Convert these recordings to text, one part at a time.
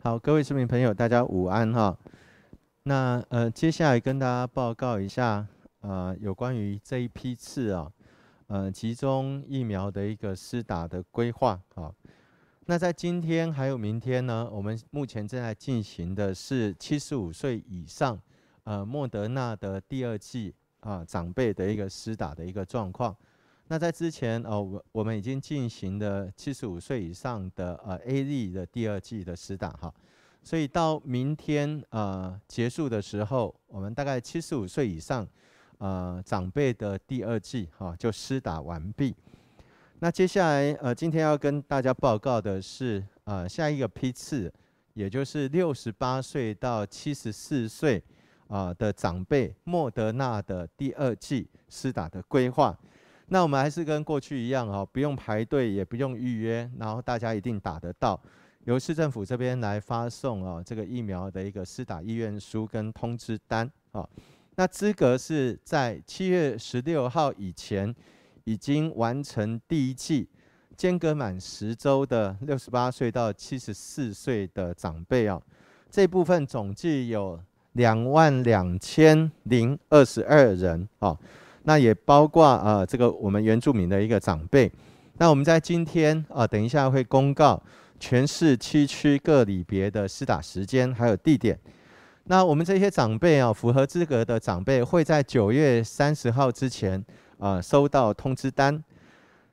好，各位市民朋友，大家午安哈。那呃，接下来跟大家报告一下呃，有关于这一批次啊，呃，集中疫苗的一个施打的规划啊。那在今天还有明天呢，我们目前正在进行的是七十五岁以上呃莫德纳的第二季啊长辈的一个施打的一个状况。那在之前，呃，我我们已经进行了七十五岁以上的呃 A Z 的第二季的施打哈，所以到明天呃结束的时候，我们大概七十五岁以上，呃长辈的第二季哈就施打完毕。那接下来呃今天要跟大家报告的是呃下一个批次，也就是六十八岁到七十四岁啊的长辈莫德纳的第二季施打的规划。那我们还是跟过去一样哦，不用排队，也不用预约，然后大家一定打得到。由市政府这边来发送啊，这个疫苗的一个施打意愿书跟通知单啊。那资格是在七月十六号以前，已经完成第一剂，间隔满十周的六十八岁到七十四岁的长辈啊，这部分总计有两万两千零二十二人啊。那也包括啊，这个我们原住民的一个长辈。那我们在今天啊，等一下会公告全市七区各里别的施打时间还有地点。那我们这些长辈啊，符合资格的长辈会在九月三十号之前啊收到通知单。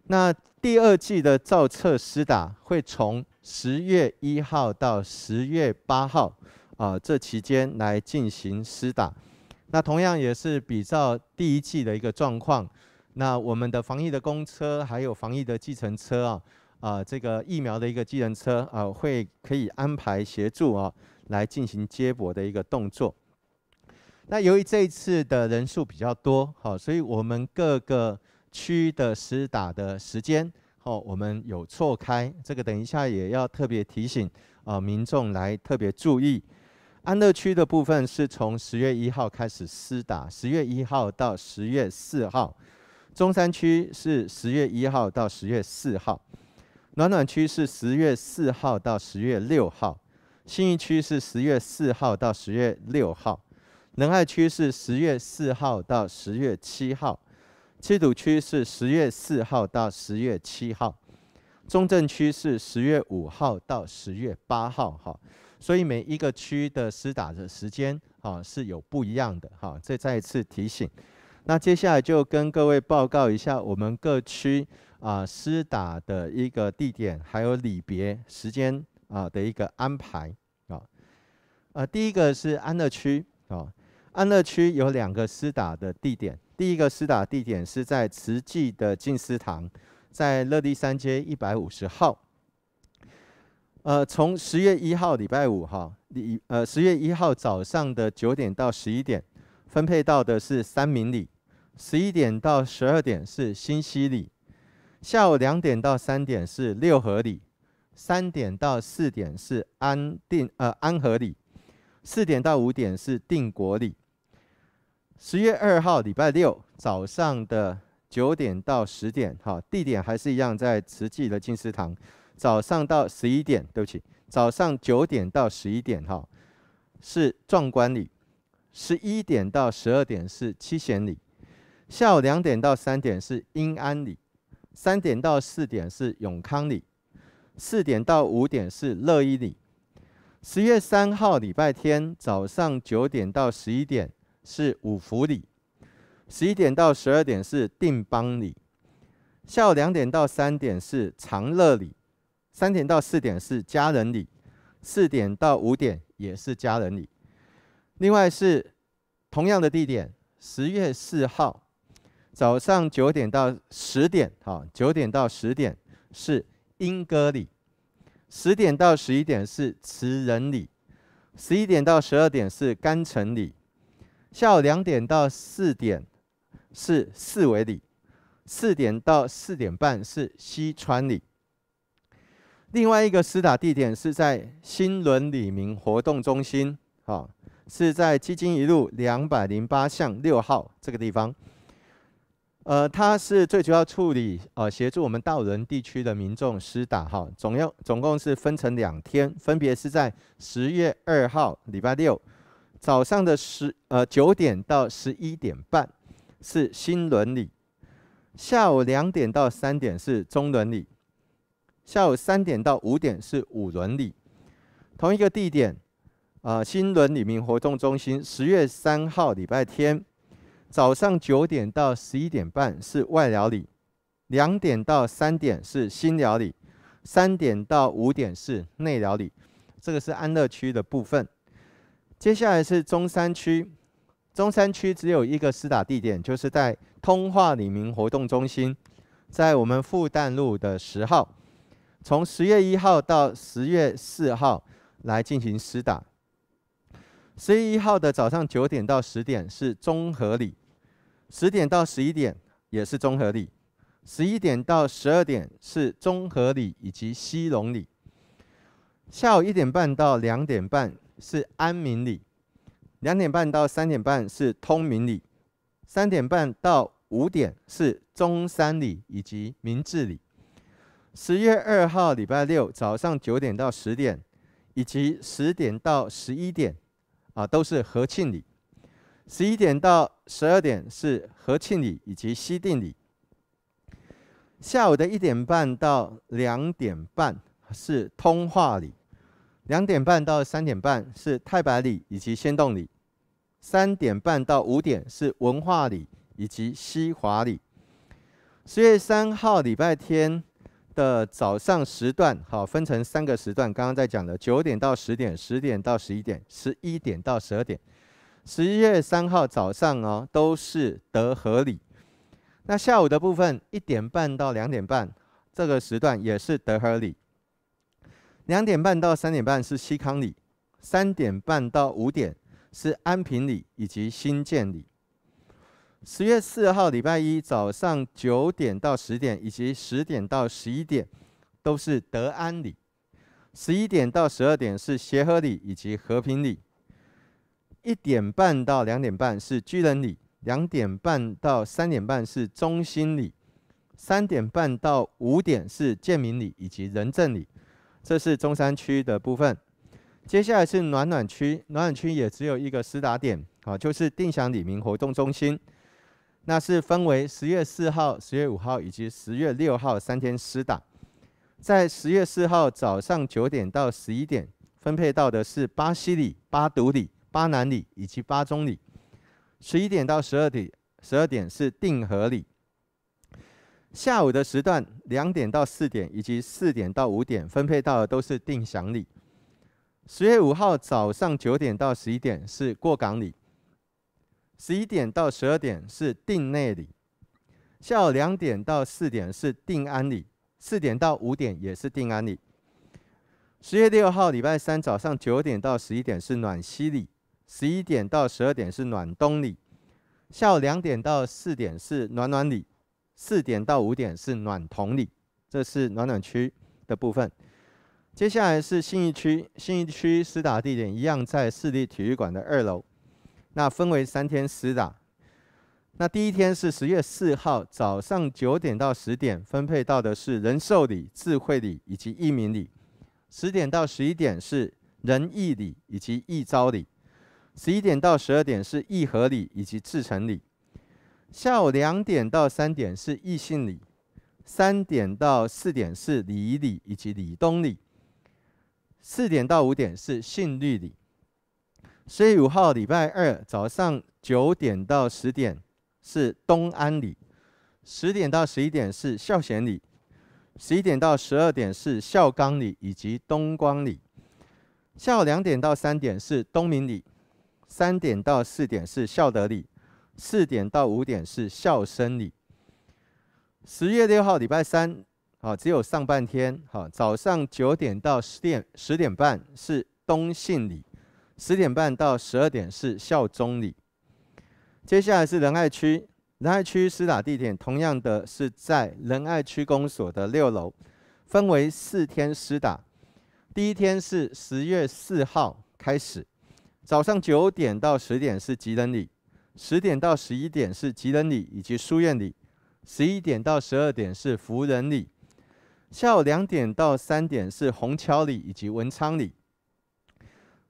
那第二季的造册施打会从十月一号到十月八号啊，这期间来进行施打。那同样也是比较第一季的一个状况。那我们的防疫的公车，还有防疫的计程车啊，啊，这个疫苗的一个计程车啊，会可以安排协助啊，来进行接驳的一个动作。那由于这一次的人数比较多，好，所以我们各个区的施打的时间，好，我们有错开，这个等一下也要特别提醒啊，民众来特别注意。安乐区的部分是从十月一号开始施打，十月一号到十月四号；中山区是十月一号到十月四号；暖暖区是十月四号到十月六号；新义区是十月四号到十月六号；仁爱区是十月四号到十月七号；七堵区是十月四号到十月七号；中正区是十月五号到十月八号，哈。所以每一个区的施打的时间啊是有不一样的哈，这再一次提醒。那接下来就跟各位报告一下我们各区啊施打的一个地点，还有离别时间啊的一个安排啊。呃，第一个是安乐区啊，安乐区有两个施打的地点，第一个施打地点是在慈济的静思堂，在乐地三街一百五十号。呃，从十月一号礼拜五哈，礼呃十月一号早上的九点到十一点，分配到的是三明里；十一点到十二点是新西里；下午两点到三点是六合里；三点到四点是安定呃安和里；四点到五点是定国里。十月二号礼拜六早上的九点到十点，哈，地点还是一样在慈济的金狮堂。早上到十一点，对不起，早上九点到十一点哈，是壮观里；十一点到十二点是七贤里；下午两点到三点是阴安里；三点到四点是永康里；四点到五点是乐一里；十月三号礼拜天早上九点到十一点是五福里；十一点到十二点是定邦里；下午两点到三点是长乐里。三点到四点是家人礼，四点到五点也是家人礼。另外是同样的地点，十月四号早上九点到十点，哈，九点到十点是莺歌礼，十点到十一点是慈仁礼，十一点到十二点是干城礼，下午两点到四点是四维礼，四点到四点半是西川礼。另外一个施打地点是在新伦里民活动中心，哈，是在基金一路两百零八巷六号这个地方。呃，它是最主要处理，呃，协助我们道伦地区的民众施打，哈，总要总共是分成两天，分别是在十月二号礼拜六早上的十，呃，九点到十一点半是新伦里，下午两点到三点是中伦里。下午三点到五点是五轮礼，同一个地点，啊新轮礼民活动中心，十月三号礼拜天，早上九点到十一点半是外疗理两点到三点是新疗理三点到五点是内疗理，这个是安乐区的部分。接下来是中山区，中山区只有一个施打地点，就是在通化李民活动中心，在我们复旦路的十号。从十月一号到十月四号来进行实打。十月一号的早上九点到十点是中和里，十点到十一点也是中和里，十一点到十二点是中和里以及西隆里。下午一点半到两点半是安民里，两点半到三点半是通明里，三点半到五点是中山里以及明治里。十月二号礼拜六早上九点到十点，以及十点到十一点，啊，都是和庆礼；十一点到十二点是和庆礼以及西定礼。下午的一点半到两点半是通化礼，两点半到三点半是太白礼以及仙洞礼，三点半到五点是文化礼以及西华礼。十月三号礼拜天。的早上时段，好，分成三个时段。刚刚在讲的九点到十点，十点到十一点，十一点到十二点。十一月三号早上哦，都是德和里。那下午的部分，一点半到两点半，这个时段也是德和里。两点半到三点半是西康里，三点半到五点是安平里以及新建里。十月四号礼拜一早上九点到十点，以及十点到十一点，都是德安里；十一点到十二点是协和里以及和平里；一点半到两点半是居人里，两点半到三点半是中心里，三点半到五点是建明里以及仁政里。这是中山区的部分。接下来是暖暖区，暖暖区也只有一个实打点，啊，就是定享里民活动中心。那是分为十月四号、十月五号以及十月六号三天施打。在十月四号早上九点到十一点，分配到的是巴西里、巴独里、巴南里以及巴中里。十一点到十二点，十二点是定和里。下午的时段，两点到四点以及四点到五点，分配到的都是定祥里。十月五号早上九点到十一点是过港里。十一点到十二点是定内里，下午两点到四点是定安里，四点到五点也是定安里。十月六号礼拜三早上九点到十一点是暖西里，十一点到十二点是暖东里，下午两点到四点是暖暖里，四点到五点是暖同里，这是暖暖区的部分。接下来是信义区，信义区施打地点一样在市立体育馆的二楼。那分为三天实打，那第一天是十月四号早上九点到十点分配到的是仁寿礼、智慧礼以及义民礼，十点到十一点是仁义礼以及义昭礼，十一点到十二点是义和礼以及至诚礼，下午两点到三点是义信礼，三点到四点是礼仪礼以及礼东礼，四点到五点是信律礼。十月五号礼拜二早上九点到十点是东安里，十点到十一点是孝贤里，十一点到十二点是孝刚里以及东光里，下午两点到三点是东明里，三点到四点是孝德里，四点到五点是孝生里。十月六号礼拜三，啊，只有上半天，好，早上九点到十点十点半是东信里。十点半到十二点是校中礼。接下来是仁爱区，仁爱区施打地点同样的是在仁爱区公所的六楼，分为四天施打，第一天是十月四号开始，早上九点到十点是吉仁里，十点到十一点是吉仁里以及书院里，十一点到十二点是福人里，下午两点到三点是虹桥里以及文昌里。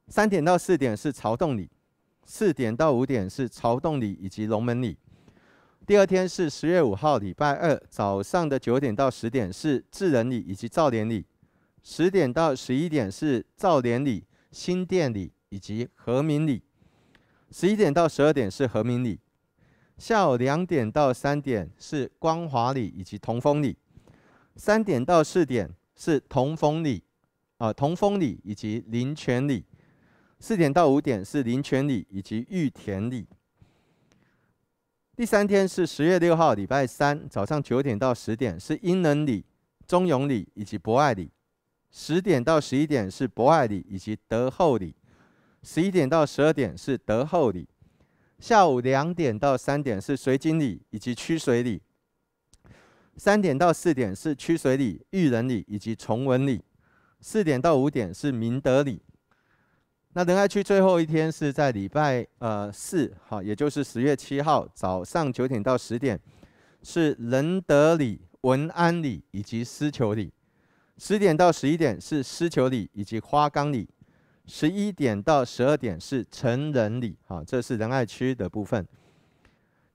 三点到四点是曹洞里，四点到五点是曹洞里以及龙门里。第二天是十月五号，礼拜二早上的九点到十点是智仁里以及造联里，十点到十一点是造联里、新店里以及和明里，十一点到十二点是和明里，下午两点到三点是光华里以及同丰里，三点到四点是同丰里，啊同丰里以及林泉里。四点到五点是林泉里以及玉田里。第三天是十月六号礼拜三早上九点到十点是英仁里、中勇里以及博爱里；十点到十一点是博爱里以及德厚里；十一点到十二点是德厚里。下午两点到三点是随景里以及曲水里。三点到四点是曲水里、玉人里以及崇文里；四点到五点是明德里。那仁爱区最后一天是在礼拜呃四，好，也就是十月七号早上九点到十点，是仁德里、文安里以及思求里；十点到十一点是思求里以及花岗里；十一点到十二点是成人里，啊，这是仁爱区的部分。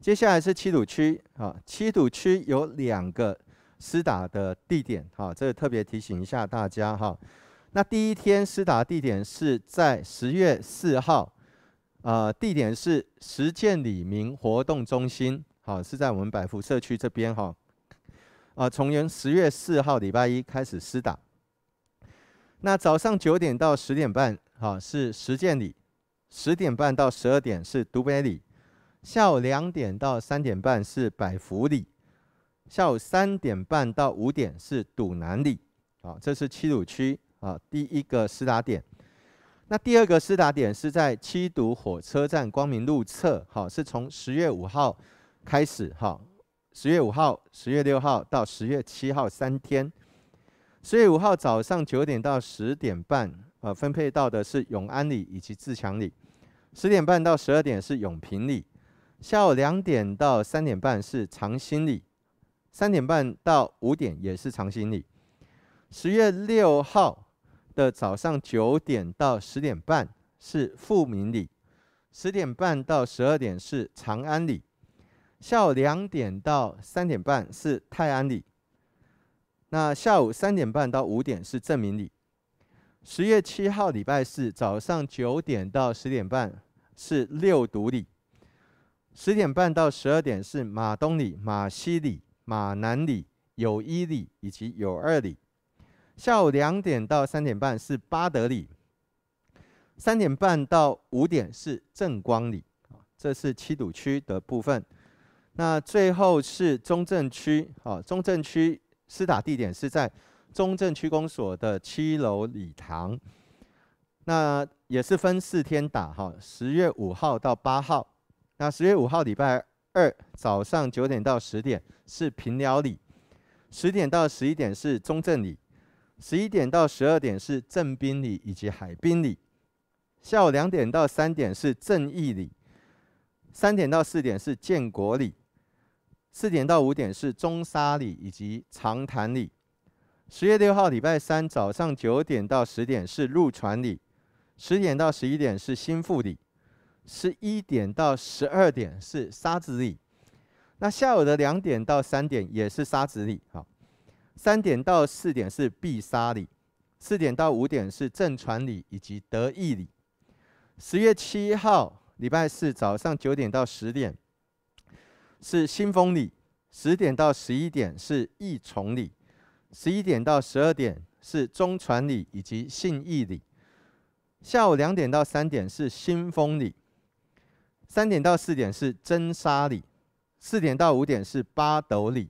接下来是七堵区，啊，七堵区有两个私打的地点，啊，这个特别提醒一下大家，哈。那第一天施打地点是在十月四号，啊，地点是实践里民活动中心，好，是在我们百福社区这边哈，啊，从十月四号礼拜一开始施打，那早上九点到十点半，好，是实践里；十点半到十二点是独北里；下午两点到三点半是百福里；下午三点半到五点是堵南里，好，这是七堵区。啊，第一个施打点，那第二个施打点是在七堵火车站光明路侧，好，是从十月五号开始，哈，十月五号、十月六号到十月七号三天，十月五号早上九点到十点半，呃，分配到的是永安里以及自强里，十点半到十二点是永平里，下午两点到三点半是长兴里，三点半到五点也是长兴里，十月六号。的早上九点到十点半是富民里，十点半到十二点是长安里，下午两点到三点半是泰安里，那下午三点半到五点是正明里。十月七号礼拜四早上九点到十点半是六读里，十点半到十二点是马东里、马西里、马南里、有一里以及有二里。下午两点到三点半是八德里，三点半到五点是正光里这是七堵区的部分。那最后是中正区，哦，中正区施打地点是在中正区公所的七楼礼堂。那也是分四天打哈，十月五号到八号。那十月五号礼拜二早上九点到十点是平寮里，十点到十一点是中正里。十一点到十二点是正宾里以及海滨里，下午两点到三点是正义里，三点到四点是建国里，四点到五点是中沙里以及长潭里，十月六号礼拜三早上九点到十点是陆船里，十点到十一点是新富里，十一点到十二点是沙子里，那下午的两点到三点也是沙子里啊。三点到四点是必杀礼，四点到五点是正传礼以及得意礼。十月七号礼拜四早上九点到十点是新风礼，十点到十一点是义崇礼，十一点到十二点是中传礼以及信义礼。下午两点到三点是新风礼，三点到四点是真沙礼，四点到五点是八斗礼。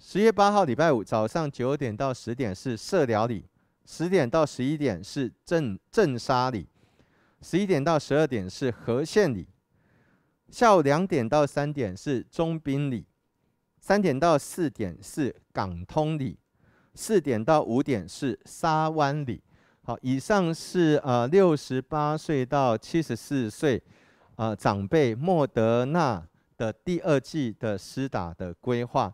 十月八号礼拜五早上九点到十点是社寮里，十点到十一点是镇镇沙里，十一点到十二点是和县里，下午两点到三点是中滨里，三点到四点是港通里，四点到五点是沙湾里。好，以上是呃六十八岁到七十四岁呃长辈莫德纳的第二季的施打的规划。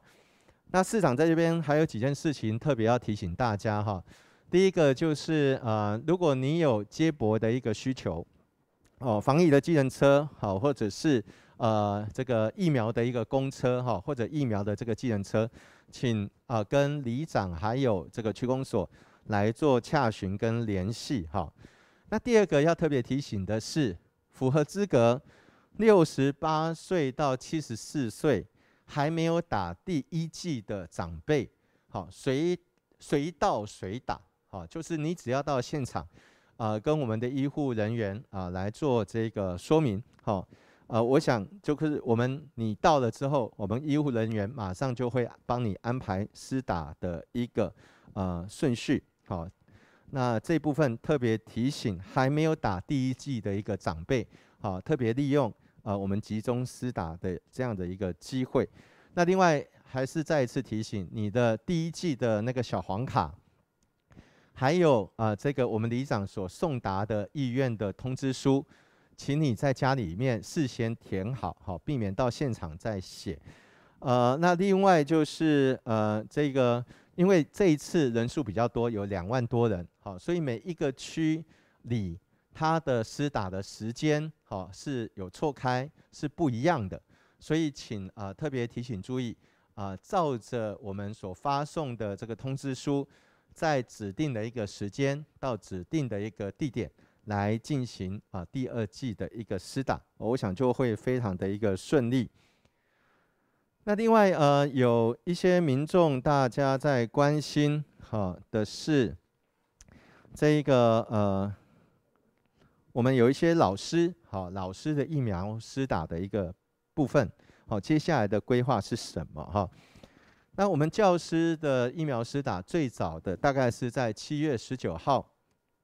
那市长在这边还有几件事情特别要提醒大家哈，第一个就是呃，如果你有接驳的一个需求，哦，防疫的机程车好，或者是呃这个疫苗的一个公车哈，或者疫苗的这个机程车，请啊跟里长还有这个区公所来做洽询跟联系哈。那第二个要特别提醒的是，符合资格六十八岁到七十四岁。还没有打第一剂的长辈，好，随随到随打，好，就是你只要到现场，啊，跟我们的医护人员啊来做这个说明，好，呃，我想就是我们你到了之后，我们医护人员马上就会帮你安排施打的一个呃顺序，好，那这部分特别提醒还没有打第一剂的一个长辈，好，特别利用。呃，我们集中施打的这样的一个机会，那另外还是再一次提醒你的第一季的那个小黄卡，还有啊，这个我们里长所送达的意愿的通知书，请你在家里面事先填好，好避免到现场再写。呃，那另外就是呃，这个因为这一次人数比较多，有两万多人，好，所以每一个区里。他的施打的时间，哈是有错开，是不一样的，所以请啊特别提醒注意啊，照着我们所发送的这个通知书，在指定的一个时间到指定的一个地点来进行啊第二季的一个施打，我想就会非常的一个顺利。那另外呃有一些民众大家在关心，哈的是这一个呃。我们有一些老师，好老师的疫苗施打的一个部分，好接下来的规划是什么哈？那我们教师的疫苗施打最早的大概是在七月十九号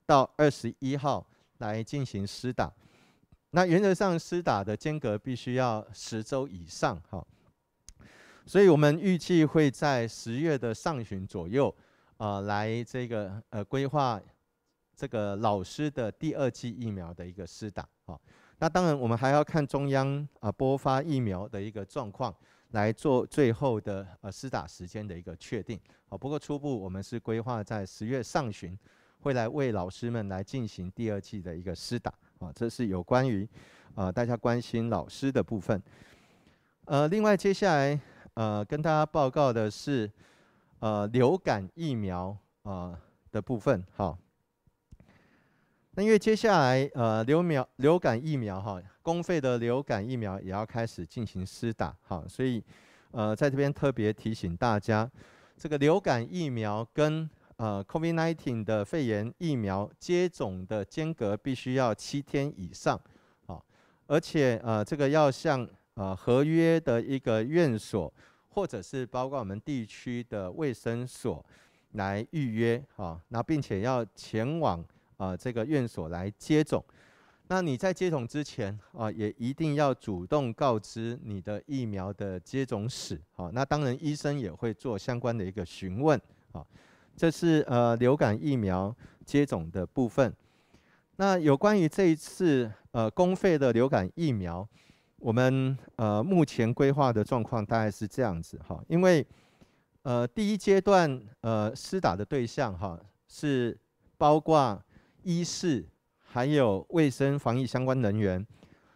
到二十一号来进行施打，那原则上施打的间隔必须要十周以上，哈，所以我们预计会在十月的上旬左右啊来这个呃规划。这个老师的第二剂疫苗的一个施打啊，那当然我们还要看中央啊播发疫苗的一个状况，来做最后的呃施打时间的一个确定啊。不过初步我们是规划在十月上旬会来为老师们来进行第二剂的一个施打啊。这是有关于啊大家关心老师的部分。呃，另外接下来呃跟大家报告的是呃流感疫苗啊的部分好。那因为接下来，呃，流苗流感疫苗哈，公费的流感疫苗也要开始进行施打哈，所以，呃，在这边特别提醒大家，这个流感疫苗跟呃 COVID-19 的肺炎疫苗接种的间隔必须要七天以上，啊，而且呃，这个要向呃合约的一个院所，或者是包括我们地区的卫生所来预约啊，那并且要前往。啊，这个院所来接种。那你在接种之前啊，也一定要主动告知你的疫苗的接种史。好，那当然医生也会做相关的一个询问。好，这是呃流感疫苗接种的部分。那有关于这一次呃公费的流感疫苗，我们呃目前规划的状况大概是这样子哈。因为呃第一阶段呃施打的对象哈是包括。医师，还有卫生防疫相关人员，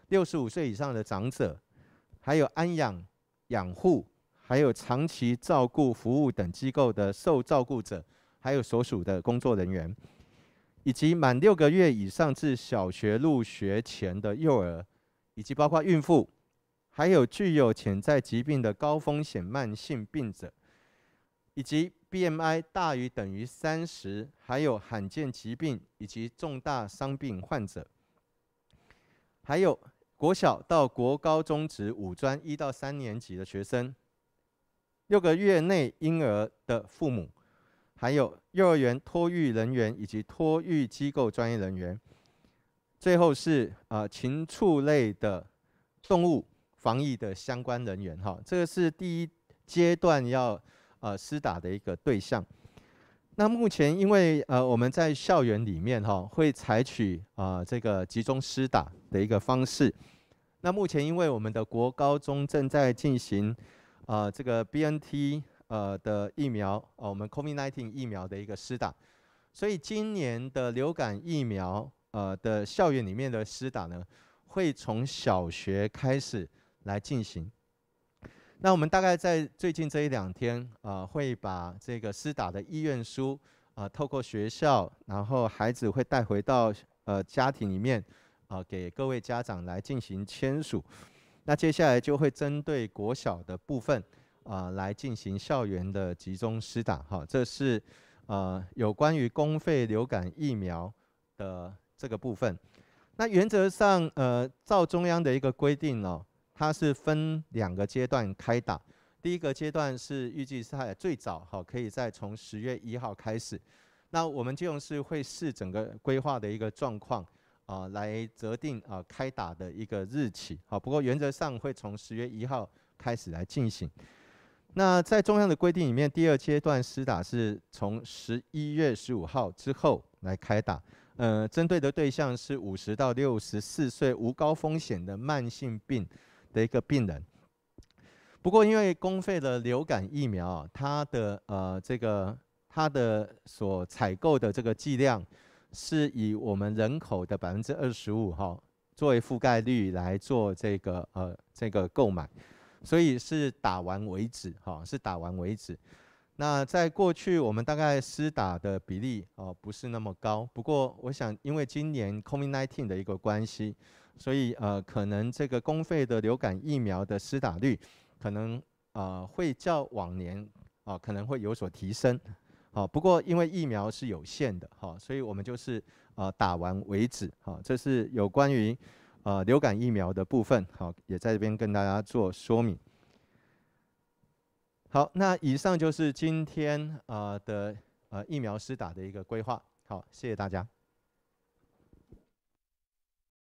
六十五岁以上的长者，还有安养养护，还有长期照顾服务等机构的受照顾者，还有所属的工作人员，以及满六个月以上至小学入学前的幼儿，以及包括孕妇，还有具有潜在疾病的高风险慢性病者，以及。BMI 大于等于三十，还有罕见疾病以及重大伤病患者，还有国小到国高中职五专一到三年级的学生，六个月内婴儿的父母，还有幼儿园托育人员以及托育机构专业人员，最后是啊禽畜类的动物防疫的相关人员哈，这个是第一阶段要。呃，施打的一个对象。那目前因为呃我们在校园里面哈会采取啊这个集中施打的一个方式。那目前因为我们的国高中正在进行啊这个 BNT 呃的疫苗呃、我们 COVID-19 疫苗的一个施打，所以今年的流感疫苗呃的校园里面的施打呢，会从小学开始来进行。那我们大概在最近这一两天，呃，会把这个施打的意愿书，啊，透过学校，然后孩子会带回到呃家庭里面，啊，给各位家长来进行签署。那接下来就会针对国小的部分，啊，来进行校园的集中施打，哈，这是呃有关于公费流感疫苗的这个部分。那原则上，呃，照中央的一个规定哦。它是分两个阶段开打，第一个阶段是预计是最早好，可以在从十月一号开始。那我们就是会视整个规划的一个状况啊，来择定啊开打的一个日期。好，不过原则上会从十月一号开始来进行。那在中央的规定里面，第二阶段施打是从十一月十五号之后来开打。呃，针对的对象是五十到六十四岁无高风险的慢性病。的一个病人，不过因为公费的流感疫苗，它的呃这个它的所采购的这个剂量，是以我们人口的百分之二十五哈作为覆盖率来做这个呃这个购买，所以是打完为止哈，是打完为止。那在过去我们大概施打的比例哦不是那么高，不过我想因为今年 COVID-19 的一个关系。所以呃，可能这个公费的流感疫苗的施打率，可能呃会较往年啊可能会有所提升。好，不过因为疫苗是有限的哈，所以我们就是啊打完为止。哈，这是有关于呃流感疫苗的部分。好，也在这边跟大家做说明。好，那以上就是今天啊的呃疫苗施打的一个规划。好，谢谢大家。